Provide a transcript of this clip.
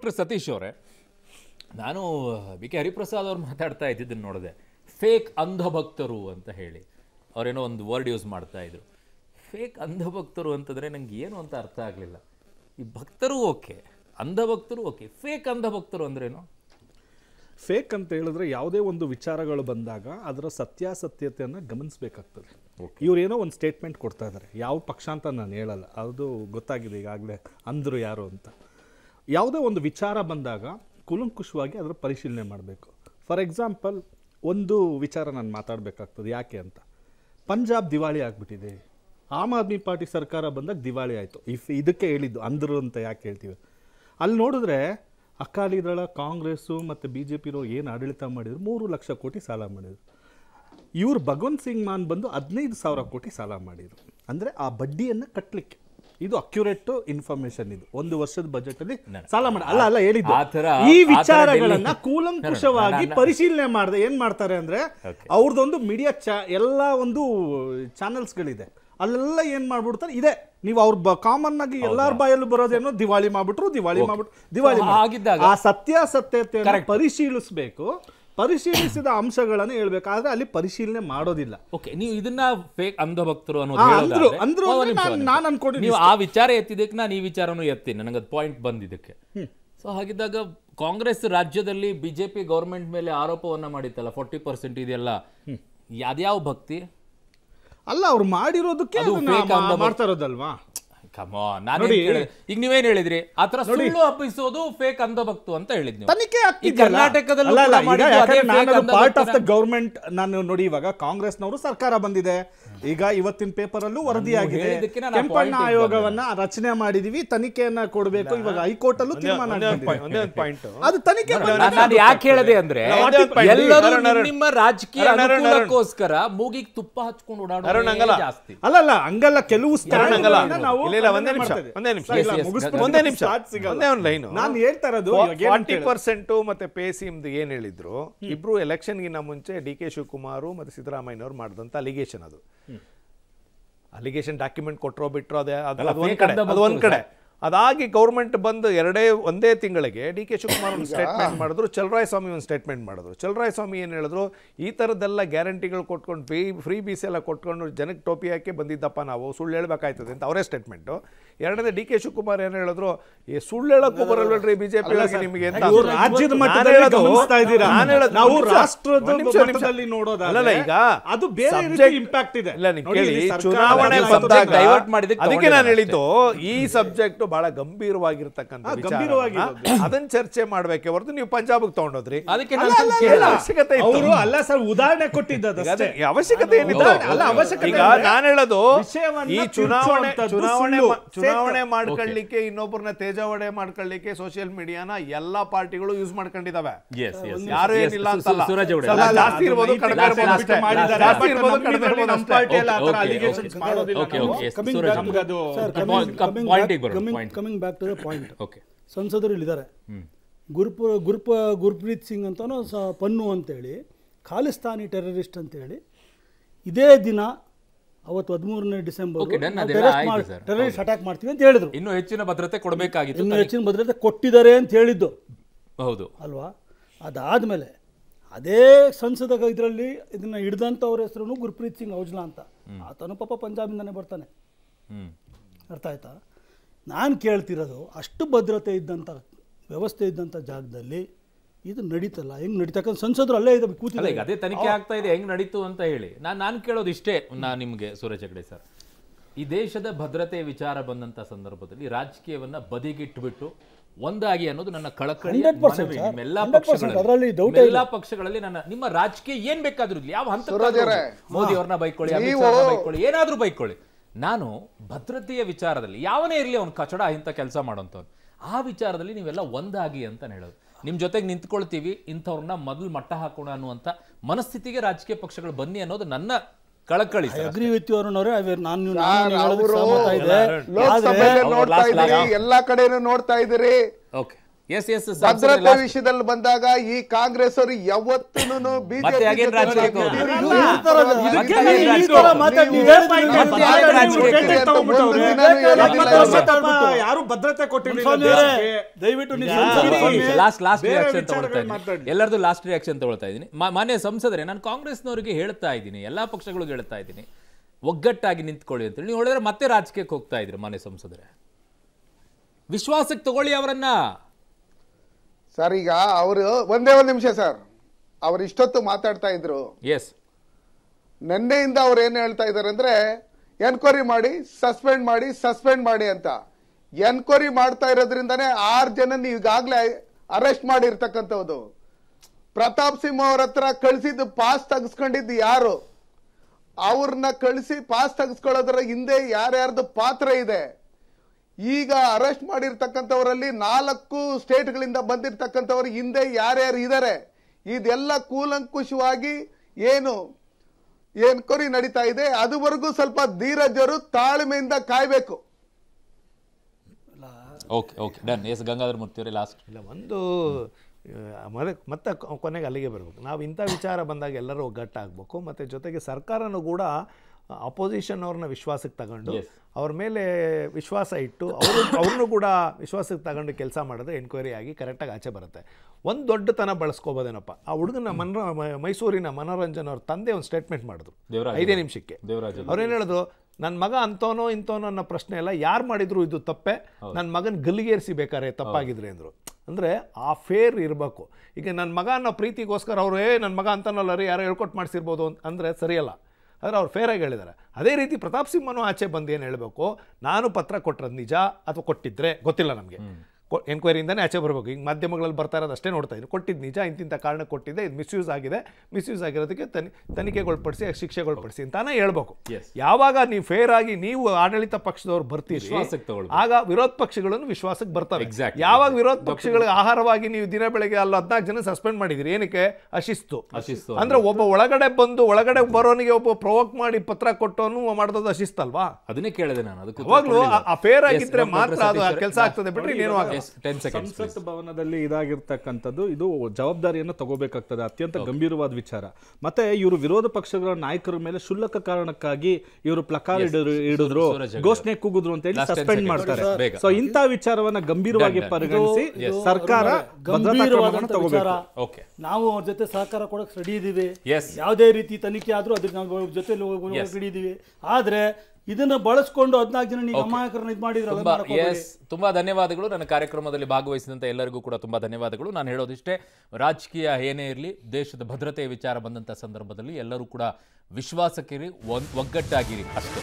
doctor Satish ಅವರೇ ನಾನು B K Hariprasad ಅವ್ರು ಮಾತಾಡ್ತಾ ಇದ್ದಿದ್ದನ್ನು ನೋಡಿದೆ ಫೇಕ್ ಅಂಧಭಕ್ತರು ಅಂತ ಹೇಳಿ ಅವರೇನೋ ಒಂದು ವರ್ಡ್ ಯೂಸ್ ಮಾಡ್ತಾ ಇದ್ರು ಫೇಕ್ ಅಂಧಭಕ್ತರು ಅಂತಂದರೆ ನನಗೆ ಏನು ಅಂತ ಅರ್ಥ ಆಗಲಿಲ್ಲ ಈ ಭಕ್ತರು ಓಕೆ ಅಂಧಭಕ್ತರು ಓಕೆ ಫೇಕ್ ಅಂಧಭಕ್ತರು ಅಂದ್ರೇನು ಫೇಕ್ ಅಂತ ಹೇಳಿದ್ರೆ ಯಾವುದೇ ಒಂದು ವಿಚಾರಗಳು ಬಂದಾಗ ಅದರ ಸತ್ಯಾಸತ್ಯತೆಯನ್ನು ಗಮನಿಸಬೇಕಾಗ್ತದೆ ಇವರೇನೋ ಒಂದು ಸ್ಟೇಟ್ಮೆಂಟ್ ಕೊಡ್ತಾ ಇದ್ದಾರೆ ಯಾವ ಪಕ್ಷ ಅಂತ ನಾನು ಹೇಳಲ್ಲ ಅದು ಗೊತ್ತಾಗಿದೆ ಈಗಾಗಲೇ ಅಂದರು ಯಾರು ಅಂತ ಯಾವುದೇ ಒಂದು ವಿಚಾರ ಬಂದಾಗ ಕುಲಂಕುಷವಾಗಿ ಅದರ ಪರಿಶೀಲನೆ ಮಾಡಬೇಕು ಫಾರ್ ಎಕ್ಸಾಂಪಲ್ ಒಂದು ವಿಚಾರ ನಾನು ಮಾತಾಡಬೇಕಾಗ್ತದೆ ಯಾಕೆ ಅಂತ ಪಂಜಾಬ್ ದಿವಾಳಿ ಆಗಿಬಿಟ್ಟಿದೆ ಆಮ್ ಆದ್ಮಿ ಪಾರ್ಟಿ ಸರ್ಕಾರ ಬಂದಾಗ ದಿವಾಳಿ ಆಯಿತು ಇಫ್ ಇದಕ್ಕೆ ಹೇಳಿದ್ದು ಅಂದರು ಅಂತ ಯಾಕೆ ಹೇಳ್ತೀವಿ ಅಲ್ಲಿ ನೋಡಿದ್ರೆ ಅಕಾಲಿ ದಳ ಕಾಂಗ್ರೆಸ್ಸು ಮತ್ತು ಬಿ ಜೆ ಪಿರೋ ಏನು ಆಡಳಿತ ಮಾಡಿದ್ರು ಮೂರು ಲಕ್ಷ ಕೋಟಿ ಸಾಲ ಮಾಡಿದರು ಇವರು ಭಗವಂತ್ ಸಿಂಗ್ ಮಾನ್ ಬಂದು ಹದಿನೈದು ಸಾವಿರ ಕೋಟಿ ಸಾಲ ಮಾಡಿದರು ಅಂದರೆ ಆ ಬಡ್ಡಿಯನ್ನು ಕಟ್ಟಲಿಕ್ಕೆ ಇದು ಅಕ್ಯುರೇಟ್ ಇನ್ಫಾರ್ಮೇಶನ್ ಇದು ಒಂದು ವರ್ಷದ ಬಜೆಟ್ ಅಲ್ಲಿ ಸಾಲ ಮಾಡ ಅಲ್ಲ ಅಲ್ಲ ಹೇಳಿದ್ದು ಈ ವಿಚಾರಗಳನ್ನ ಕೂಲಂಕುಷವಾಗಿ ಪರಿಶೀಲನೆ ಮಾಡಿದೆ ಏನ್ ಮಾಡ್ತಾರೆ ಅಂದ್ರೆ ಅವ್ರದೊಂದು ಮೀಡಿಯಾ ಚಾ ಎಲ್ಲ ಒಂದು ಚಾನೆಲ್ಸ್ಗಳಿದೆ ಅಲ್ಲೆಲ್ಲ ಏನ್ ಮಾಡ್ಬಿಡ್ತಾರೆ ಇದೆ ನೀವು ಅವ್ರ ಕಾಮನ್ ಆಗಿ ಎಲ್ಲಾರ ಬಾಯಲ್ಲಿ ಬರೋದೇನೋ ದಿವಾಳಿ ಮಾಡ್ಬಿಟ್ರು ದಿವಾಳಿ ಮಾಡ್ಬಿಟ್ರು ದಿವಾಳಿ ಆ ಸತ್ಯಾಸತ್ಯತೆ ಪರಿಶೀಲಿಸಬೇಕು ಪರಿಶೀಲಿಸಿದ ಅಂಶಗಳನ್ನು ಹೇಳ್ಬೇಕಾದ್ರೆ ಅಲ್ಲಿ ಪರಿಶೀಲನೆ ಮಾಡೋದಿಲ್ಲ ಓಕೆ ನೀವು ಇದನ್ನ ಫೇಕ್ ಅಂಧ ಭಕ್ತರು ಅನ್ನೋದು ನಾನು ಅನ್ಕೊಂಡಿದ್ದೀನಿ ನೀವು ಆ ವಿಚಾರ ಎತ್ತಿದ್ದಕ್ಕೆ ನಾನು ಈ ವಿಚಾರನೂ ಎತ್ತೀನಿ ನನಗೆ ಪಾಯಿಂಟ್ ಬಂದಿದ್ದಕ್ಕೆ ಸೊ ಹಾಗಿದ್ದಾಗ ಕಾಂಗ್ರೆಸ್ ರಾಜ್ಯದಲ್ಲಿ ಬಿಜೆಪಿ ಗೌರ್ಮೆಂಟ್ ಮೇಲೆ ಆರೋಪವನ್ನ ಮಾಡಿತ್ತಲ್ಲ ಫೋರ್ಟಿ ಪರ್ಸೆಂಟ್ ಇದೆಲ್ಲ ಯಾವ್ಯಾವ ಭಕ್ತಿ ಅಲ್ಲ ಅವ್ರು ಮಾಡಿರೋದಕ್ಕೆ ಮಾಡ್ತಾ ಇರೋದಲ್ವಾ ನಾನು ಈಗ ನೀವೇನ್ ಹೇಳಿದ್ರಿ ಆತರ ಸುಳ್ಳು ಹಬ್ಬಿಸೋದು ಫೇಕ್ ಅಂದ ಅಂಧಭಕ್ತು ಅಂತ ಹೇಳಿದ್ವಿ ತನಿಖೆ ಕರ್ನಾಟಕದಲ್ಲಿ ಪಾರ್ಟ್ ಆಫ್ ದ ಗವರ್ಮೆಂಟ್ ನಾನು ನೋಡಿ ಇವಾಗ ಕಾಂಗ್ರೆಸ್ನವರು ಸರ್ಕಾರ ಬಂದಿದೆ ಈಗ ಇವತ್ತಿನ ಪೇಪರಲ್ಲೂ ವರದಿಯಾಗಿದೆ ಕೆಂಪಣ್ಣ ಆಯೋಗವನ್ನ ರಚನೆ ಮಾಡಿದೀವಿ ತನಿಖೆಯನ್ನ ಕೊಡಬೇಕು ಇವಾಗ ಹೈಕೋರ್ಟ್ ಅಲ್ಲೂ ತೀರ್ಮಾನ ಅದು ತನಿಖೆ ನಾನು ಯಾಕೆ ಹೇಳಿದೆ ಅಂದ್ರೆ ಎಲ್ಲರೂ ನಿಮ್ಮ ರಾಜಕೀಯ ಅನುಕೂಲಕ್ಕೋಸ್ಕರ ಮೂಗಿಗೆ ತುಪ್ಪ ಹಚ್ಕೊಂಡು ಓಡಾಡೋ ಜಾಸ್ತಿ ಅಲ್ಲಲ್ಲ ಹಂಗಲ್ಲ ಕೆಲವು ನಾವು ಒಂದೇ ನಿಮಿಷ ಒಂದೇ ನಿಮಿಷ ಒಂದೇ ನಿಮಿಷ ಒಂದೇ ಒಂದು ಲೈನ್ ನಾನು ಹೇಳ್ತಾ ಇರೋದು ಟ್ವೆಂಟಿ ಪರ್ಸೆಂಟ್ ಮತ್ತೆ ಪೇ ಏನ್ ಹೇಳಿದ್ರು ಇಬ್ರು ಎಲೆಕ್ಷನ್ಗಿನ್ನ ಮುಂಚೆ ಡಿ ಕೆ ಶಿವಕುಮಾರ್ ಮತ್ತೆ ಸಿದ್ದರಾಮಯ್ಯನವ್ರು ಮಾಡಿದಂತ ಅಲಿಗೇಷನ್ ಅದು ಅಲಿಗೇಷನ್ ಡಾಕ್ಯುಮೆಂಟ್ ಕೊಟ್ಟರೋ ಬಿಟ್ಟರೋ ಅದೇ ಅದು ಒಂದು ಕಡೆ ಅದು ಒಂದು ಕಡೆ ಅದಾಗಿ ಗೌರ್ಮೆಂಟ್ ಬಂದು ಎರಡೇ ಒಂದೇ ತಿಂಗಳಿಗೆ ಡಿ ಕೆ ಶಿವಕುಮಾರ್ ಒಂದು ಸ್ಟೇಟ್ಮೆಂಟ್ ಮಾಡಿದ್ರು ಚಲರಾಯ ಸ್ವಾಮಿ ಒಂದು ಸ್ಟೇಟ್ಮೆಂಟ್ ಮಾಡಿದ್ರು ಚಲರಾಯ ಸ್ವಾಮಿ ಏನು ಹೇಳಿದ್ರು ಈ ಥರದ್ದೆಲ್ಲ ಗ್ಯಾರಂಟಿಗಳು ಕೊಟ್ಕೊಂಡು ಫ್ರೀ ಫ್ರೀ ಸಿ ಎಲ್ಲ ಕೊಟ್ಕೊಂಡು ಜನಕ್ಕೆ ಟೋಪಿ ಹಾಕಿ ಬಂದಿದ್ದಪ್ಪ ನಾವು ಸುಳ್ಳು ಹೇಳಬೇಕಾಯ್ತದೆ ಅಂತ ಅವರೇ ಸ್ಟೇಟ್ಮೆಂಟು ಎರಡನೇ ಡಿ ಕೆ ಶಿವಕುಮಾರ್ ಏನು ಹೇಳಿದ್ರು ಈ ಸುಳ್ಳು ಹೇಳಕ್ಕೂ ಬರಲ್ವಲ್ರಿ ಬಿಜೆಪಿ ನಿಮಗೆ ರಾಜ್ಯದ ನಾವು ರಾಷ್ಟ್ರದ ನೋಡೋದಲ್ಲ ಈಗ ಅದು ಬೇರೆ ಇಂಪ್ಯಾಕ್ಟ್ ಇದೆ ಇಲ್ಲ ನೀವು ಕೇಳಿ ಚುನಾವಣೆ ಬಂದಾಗ ಡೈವರ್ಟ್ ಮಾಡಿದ ಅದಕ್ಕೆ ನಾನು ಹೇಳಿದ್ದು ಈ ಸಬ್ಜೆಕ್ಟ್ ಬಹಳ ಗಂಭೀರವಾಗಿರ್ತಕ್ಕಂಥ ಗಂಭೀರವಾಗಿ ಅದನ್ನ ಚರ್ಚೆ ಮಾಡ್ಬೇಕೆ ಹೊರತು ನೀವು ಪಂಜಾಬ್ಗೆ ತಗೊಂಡೋದ್ರಿ ಅದಕ್ಕೆ ಅವಶ್ಯಕತೆ ಅವರು ಅಲ್ಲ ಸರ್ ಉದಾಹರಣೆ ಕೊಟ್ಟಿದ್ದ ಅವಶ್ಯಕತೆ ಏನಿಲ್ಲ ಅಲ್ಲ ಅವಶ್ಯಕತೆ ಈಗ ನಾನು ಹೇಳೋದು ಈ ಚುನಾವಣೆ ಚುನಾವಣೆ ಚುನಾವಣೆ ಮಾಡ್ಕೊಳ್ಳಿಕ್ಕೆ ಇನ್ನೊಬ್ಬರನ್ನ ತೇಜಾವಡೆ ಮಾಡ್ಕೊಳ್ಳಿಕ್ಕೆ ಸೋಷಿಯಲ್ ಮೀಡಿಯಾನ ಎಲ್ಲಾ ಪಾರ್ಟಿಗಳು ಯೂಸ್ ಮಾಡ್ಕೊಂಡಿದಾವೆ ಯಾರು ಏನಿಲ್ಲ ಅಂತಲ್ಲ ಜಾಸ್ತಿ ಇರ್ಬೋದು ಕಮಿಂಗ್ ಸಂಸದರು ಇಲ್ಲಿದ್ದಾರೆ ಗುರುಪ್ ಗುರುಪ ಗುರ್ಪ್ರೀತ್ ಸಿಂಗ್ ಅಂತಾನು ಸ ಪನ್ನು ಅಂತೇಳಿ ಖಾಲಿಸ್ತಾನಿ ಟೆರರಿಸ್ಟ್ ಹೇಳಿ ಇದೇ ದಿನ ಅವತ್ತು ಹದಿಮೂರನೇ ಡಿಸೆಂಬರ್ ಟೆರರಿಸ್ಟ್ ಅಟ್ಯಾಕ್ ಮಾಡ್ತೀವಿ ಅಂತ ಹೇಳಿದ್ರು ಇನ್ನು ಹೆಚ್ಚಿನ ಭದ್ರತೆ ಕೊಡಬೇಕಾಗಿತ್ತು ಇನ್ನು ಹೆಚ್ಚಿನ ಭದ್ರತೆ ಕೊಟ್ಟಿದ್ದಾರೆ ಅಂತ ಹೇಳಿದ್ದು ಹೌದು ಅಲ್ವಾ ಅದಾದಮೇಲೆ ಅದೇ ಸಂಸದ ಇದರಲ್ಲಿ ಇದನ್ನ ಹಿಡ್ದಂಥವ್ರ ಹೆಸರು ಗುರ್ಪ್ರೀತ್ ಸಿಂಗ್ ಔಜ್ಲಾ ಅಂತ ಆತನು ಪಾಪ ಪಂಜಾಬಿಂದನೇ ಬರ್ತಾನೆ ಅರ್ಥ ಆಯ್ತಾ ನಾನು ಕೇಳ್ತಿರೋದು ಅಷ್ಟು ಭದ್ರತೆ ಇದ್ದಂಥ ವ್ಯವಸ್ಥೆ ಇದ್ದಂಥ ಜಾಗದಲ್ಲಿ ಇದು ನಡೀತಲ್ಲ ಹೆಂಗ್ ನಡೀತಕ್ಕಂಥ ಸಂಸದರು ಅಲ್ಲೇ ಇದೆ ಕೂತಿಲ್ಲ ಅದೇ ತನಿಖೆ ಆಗ್ತಾ ಇದೆ ಹೆಂಗ್ ನಡೀತು ಅಂತ ಹೇಳಿ ನಾನ್ ನಾನು ಕೇಳೋದು ಇಷ್ಟೇ ನಾನು ನಿಮ್ಗೆ ಸುರೇಶ್ ಹೆಗಡೆ ಸರ್ ಈ ದೇಶದ ಭದ್ರತೆ ವಿಚಾರ ಬಂದಂತ ಸಂದರ್ಭದಲ್ಲಿ ರಾಜಕೀಯವನ್ನ ಬದಿಗಿಟ್ಟುಬಿಟ್ಟು ಒಂದಾಗಿ ಅನ್ನೋದು ನನ್ನ ಕಳಕಳಿ ಎಲ್ಲಾ ಪಕ್ಷಗಳಲ್ಲಿ ನನ್ನ ನಿಮ್ಮ ರಾಜಕೀಯ ಏನ್ ಬೇಕಾದ್ರೂ ಯಾವ ಹಂತ ಮೋದಿ ಅವ್ರನ್ನ ಬೈಕೊಳ್ಳಿ ಬೈಕೊಳ್ಳಿ ಏನಾದ್ರೂ ಬೈಕೊಳ್ಳಿ ನಾನು ಭದ್ರತೆಯ ವಿಚಾರದಲ್ಲಿ ಯಾವನೇ ಇರಲಿ ಅವ್ನು ಕಚಡ ಇಂಥ ಕೆಲಸ ಮಾಡೋಂಥವ್ನು ಆ ವಿಚಾರದಲ್ಲಿ ನೀವೆಲ್ಲ ಒಂದಾಗಿ ಅಂತ ಹೇಳೋದು ನಿಮ್ಮ ಜೊತೆಗೆ ನಿಂತ್ಕೊಳ್ತೀವಿ ಇಂಥವ್ರನ್ನ ಮೊದಲು ಮಟ್ಟ ಹಾಕೋಣ ಅನ್ನುವಂಥ ಮನಸ್ಥಿತಿಗೆ ರಾಜಕೀಯ ಪಕ್ಷಗಳು ಬನ್ನಿ ಅನ್ನೋದು ನನ್ನ ಕಳಕಳಿ ಅಗ್ರಿ ಯು ನಾನು ಎಲ್ಲಾ ಕಡೆ ನೋಡ್ತಾ ಇದ್ದೀರಿ ಓಕೆ ಭದ್ರತೆ ವಿಷಯದಲ್ಲಿ ಬಂದಾಗ ಈ ಕಾಂಗ್ರೆಸ್ ಅವರು ಯಾವತ್ತೂ ಯಾರು ಭದ್ರತೆ ಲಾಸ್ಟ್ ರಿಯಾಕ್ಷನ್ ತಗೊಳ್ತಾ ಎಲ್ಲರದು ಲಾಸ್ಟ್ ರಿಯಾಕ್ಷನ್ ತಗೊಳ್ತಾ ಇದ್ದೀನಿ ಮಾನ್ಯ ಸಂಸದರೇ ನಾನು ಕಾಂಗ್ರೆಸ್ನವರಿಗೆ ಹೇಳ್ತಾ ಇದ್ದೀನಿ ಎಲ್ಲಾ ಪಕ್ಷಗಳಿಗೂ ಹೇಳ್ತಾ ಇದ್ದೀನಿ ಒಗ್ಗಟ್ಟಾಗಿ ನಿಂತ್ಕೊಳ್ಳಿ ಅಂತೇಳಿ ನೀವು ಹೇಳಿದ್ರೆ ಮತ್ತೆ ರಾಜಕೀಯಕ್ಕೆ ಹೋಗ್ತಾ ಇದ್ರಿ ಮಾನ್ಯ ಸಂಸದರೇ ವಿಶ್ವಾಸಕ್ಕೆ ತಗೊಳ್ಳಿ ಅವರನ್ನ ಸರ್ ಈಗ ಅವರು ಒಂದೇ ಒಂದು ನಿಮಿಷ ಸರ್ ಅವರು ಇಷ್ಟೊತ್ತು ಮಾತಾಡ್ತಾ ಇದ್ರು ಎಸ್ ನೆನ್ನೆಯಿಂದ ಅವ್ರು ಏನು ಹೇಳ್ತಾ ಇದಾರೆ ಅಂದ್ರೆ ಎನ್ಕ್ವೈರಿ ಮಾಡಿ ಸಸ್ಪೆಂಡ್ ಮಾಡಿ ಸಸ್ಪೆಂಡ್ ಮಾಡಿ ಅಂತ ಎನ್ಕ್ವೈರಿ ಮಾಡ್ತಾ ಇರೋದ್ರಿಂದಾನೇ ಆರು ಜನ ಈಗಾಗಲೇ ಅರೆಸ್ಟ್ ಮಾಡಿರ್ತಕ್ಕಂಥದ್ದು ಪ್ರತಾಪ್ ಸಿಂಹ ಅವ್ರ ಹತ್ರ ಕಳಿಸಿದ್ದು ಪಾಸ್ ತೆಗೆಸ್ಕೊಂಡಿದ್ದು ಯಾರು ಅವ್ರನ್ನ ಕಳಿಸಿ ಪಾಸ್ ತೆಗೆಸ್ಕೊಳ್ಳೋದ್ರ ಹಿಂದೆ ಯಾರ್ಯಾರ್ದು ಪಾತ್ರ ಇದೆ ಈಗ ಅರೆಸ್ಟ್ ಮಾಡಿರ್ತಕ್ಕಂಥವರಲ್ಲಿ ನಾಲ್ಕು ಸ್ಟೇಟ್ಗಳಿಂದ ಬಂದಿರತಕ್ಕಂಥವ್ರು ಹಿಂದೆ ಯಾರ್ಯಾರು ಇದ್ದಾರೆ ಇದೆಲ್ಲ ಕೂಲಂಕುಷವಾಗಿ ಏನು ಕೊರಿ ನಡೀತಾ ಇದೆ ಅದುವರೆಗೂ ಸ್ವಲ್ಪ ಧೀರಜರು ತಾಳ್ಮೆಯಿಂದ ಕಾಯಬೇಕು ಎಸ್ ಗಂಗಾಧರ್ ಮೂರ್ತಿ ಲಾಸ್ಟ್ ಇಲ್ಲ ಒಂದು ಮತ್ತೆ ಕೊನೆಗೆ ಅಲ್ಲಿಗೆ ಬರಬೇಕು ನಾವು ಇಂಥ ವಿಚಾರ ಬಂದಾಗ ಎಲ್ಲರೂ ಒಗ್ಗಟ್ಟಾಗಬೇಕು ಮತ್ತೆ ಜೊತೆಗೆ ಸರ್ಕಾರನು ಕೂಡ ಅಪೋಸಿಷನ್ ಅವ್ರನ್ನ ವಿಶ್ವಾಸಕ್ಕೆ ತಗೊಂಡು ಅವ್ರ ಮೇಲೆ ವಿಶ್ವಾಸ ಇಟ್ಟು ಅವರು ಅವ್ರನ್ನೂ ಕೂಡ ವಿಶ್ವಾಸಕ್ಕೆ ತಗೊಂಡು ಕೆಲಸ ಮಾಡಿದ್ರೆ ಎನ್ಕ್ವೈರಿ ಆಗಿ ಕರೆಕ್ಟಾಗಿ ಆಚೆ ಬರುತ್ತೆ ಒಂದು ದೊಡ್ಡತನ ಬಳಸ್ಕೋಬೋದೇನಪ್ಪ ಆ ಹುಡುಗನ ಮನೋ ಮೈಸೂರಿನ ಮನೋರಂಜನ್ ಅವ್ರ ತಂದೆ ಒಂದು ಸ್ಟೇಟ್ಮೆಂಟ್ ಮಾಡಿದ್ರು ಐದೇ ನಿಮಿಷಕ್ಕೆ ಅವ್ರು ಏನು ಹೇಳಿದ್ರು ನನ್ನ ಮಗ ಅಂತವನೋ ಇಂಥವನೋ ಅನ್ನೋ ಪ್ರಶ್ನೆ ಎಲ್ಲ ಯಾರು ಮಾಡಿದ್ರು ಇದು ತಪ್ಪೆ ನನ್ನ ಮಗನ ಗಲ್ಲಿಗೇರಿಸಿ ಬೇಕಾರೆ ತಪ್ಪಾಗಿದ್ರೆ ಅಂದರು ಅಂದರೆ ಆ ಫೇರ್ ಇರಬೇಕು ಈಗ ನನ್ನ ಮಗ ಅನ್ನೋ ಪ್ರೀತಿಗೋಸ್ಕರ ಅವರು ಏ ನನ್ನ ಮಗ ಅಂತನಲ್ಲ ರೀ ಯಾರೋ ಹೇಳ್ಕೊಟ್ಟು ಮಾಡಿಸಿರ್ಬೋದು ಅಂತ ಅಂದರೆ ಸರಿಯಲ್ಲ ಆದರೆ ಅವ್ರು ಫೇರಾಗಿ ಹೇಳಿದ್ದಾರೆ ಅದೇ ರೀತಿ ಪ್ರತಾಪ್ ಸಿಂಹನು ಆಚೆ ಬಂದು ಏನು ಹೇಳಬೇಕು ನಾನು ಪತ್ರ ಕೊಟ್ಟರೆ ನಿಜ ಅಥವಾ ಕೊಟ್ಟಿದ್ರೆ ಗೊತ್ತಿಲ್ಲ ನಮಗೆ ಎನ್ಕ್ವೈರಿಯಿಂದನೇ ಆಚೆ ಬರಬೇಕು ಈಗ ಮಾಧ್ಯಮಗಳಲ್ಲಿ ಬರ್ತಾ ಅಷ್ಟೇ ನೋಡ್ತಾ ಇದ್ದೀನಿ ಕೊಟ್ಟಿದ್ದು ನಿಜ ಇಂತಿಂಥ ಕಾರಣ ಕೊಟ್ಟಿದೆ ಇದು ಮಿಸ್ಯೂಸ್ ಆಗಿದೆ ಮಿಸ್ಯೂಸ್ ಆಗಿರೋದಕ್ಕೆ ತನಿ ತನಿಖೆಗೊಳಪಡಿಸಿ ಶಿಕ್ಷೆಗೊಳಪಡಿಸಿ ಅಂತಾನೆ ಹೇಳ್ಬೇಕು ಯಾವಾಗ ನೀವು ಫೇರ್ ಆಗಿ ನೀವು ಆಡಳಿತ ಪಕ್ಷದವ್ರು ಬರ್ತೀರಿ ಆಗ ವಿರೋಧ ಪಕ್ಷಗಳನ್ನು ವಿಶ್ವಾಸಕ್ಕೆ ಬರ್ತಾರೆ ಯಾವಾಗ ವಿರೋಧ ಪಕ್ಷಗಳಿಗೆ ಆಹಾರವಾಗಿ ನೀವು ದಿನ ಬೆಳಗ್ಗೆ ಅಲ್ಲಿ ಹದಿನಾಲ್ಕು ಜನ ಸಸ್ಪೆಂಡ್ ಮಾಡಿದಿರಿ ಏನಕ್ಕೆ ಅಶಿಸ್ತು ಅಂದ್ರೆ ಒಬ್ಬ ಒಳಗಡೆ ಬಂದು ಒಳಗಡೆ ಬರೋನಿಗೆ ಒಬ್ಬ ಪ್ರೊವೋಕ್ ಮಾಡಿ ಪತ್ರ ಕೊಟ್ಟೋನು ಮಾಡೋದು ಅಶಿಸ್ತಲ್ವಾ ಅದನ್ನೇ ಕೇಳಿದೆ ನಾನು ಅದಕ್ಕೆ ಆ ಫೇರ್ ಆಗಿದ್ರೆ ಮಾತ್ರ ಅದು ಕೆಲಸ ಆಗ್ತದೆ ಬಿಟ್ರೆ ಏನೂ ಸಂಸತ್ ಭವನದಲ್ಲಿ ಇದಾಗಿರ್ತಕ್ಕಂಥದ್ದು ಇದು ಜವಾಬ್ದಾರಿಯನ್ನು ತಗೋಬೇಕಾಗ್ತದೆ ಅತ್ಯಂತ ಗಂಭೀರವಾದ ವಿಚಾರ ಮತ್ತೆ ಇವರು ವಿರೋಧ ಪಕ್ಷಗಳ ನಾಯಕರ ಮೇಲೆ ಶುಲ್ಲಕ ಕಾರಣಕ್ಕಾಗಿ ಇವರು ಪ್ಲಕಾರ್ ಇಡಿದ್ರು ಘೋಷಣೆ ಕೂಗಿದ್ರು ಅಂತ ಹೇಳಿ ಸಸ್ಪೆಂಡ್ ಮಾಡ್ತಾರೆ ಸೊ ಇಂತ ವಿಚಾರವನ್ನ ಗಂಭೀರವಾಗಿ ಪರಿಗಣಿಸಿ ಸರ್ಕಾರ ಓಕೆ ನಾವು ಅವ್ರ ಜೊತೆ ಸಹಕಾರ ಕೊಡಕ್ ರೆಡಿ ಇದ್ದೀವಿ ಯಾವುದೇ ರೀತಿ ತನಿಖೆ ಆದ್ರೂ ಅದಕ್ಕೆ ನಾವು ಜೊತೆ ಹಿಡಿದೀವಿ ಆದ್ರೆ ಇದನ್ನ ಬಳಸ್ಕೊಂಡು ಹದಿನಾಲ್ಕು ಜನ ನೀವು ಅಮಾಯಕರನ್ನ ಇದು ತುಂಬಾ ಧನ್ಯವಾದಗಳು ನನ್ನ ಕಾರ್ಯಕ್ರಮದಲ್ಲಿ ಭಾಗವಹಿಸಿದಂತ ಎಲ್ಲರಿಗೂ ಕೂಡ ತುಂಬಾ ಧನ್ಯವಾದಗಳು ನಾನು ಹೇಳೋದಿಷ್ಟೇ ರಾಜಕೀಯ ಏನೇ ಇರಲಿ ದೇಶದ ಭದ್ರತೆಯ ವಿಚಾರ ಬಂದಂಥ ಸಂದರ್ಭದಲ್ಲಿ ಎಲ್ಲರೂ ಕೂಡ ವಿಶ್ವಾಸಕ್ಕಿರಿ ಒಗ್ಗಟ್ಟಾಗಿರಿ ಅಷ್ಟೇ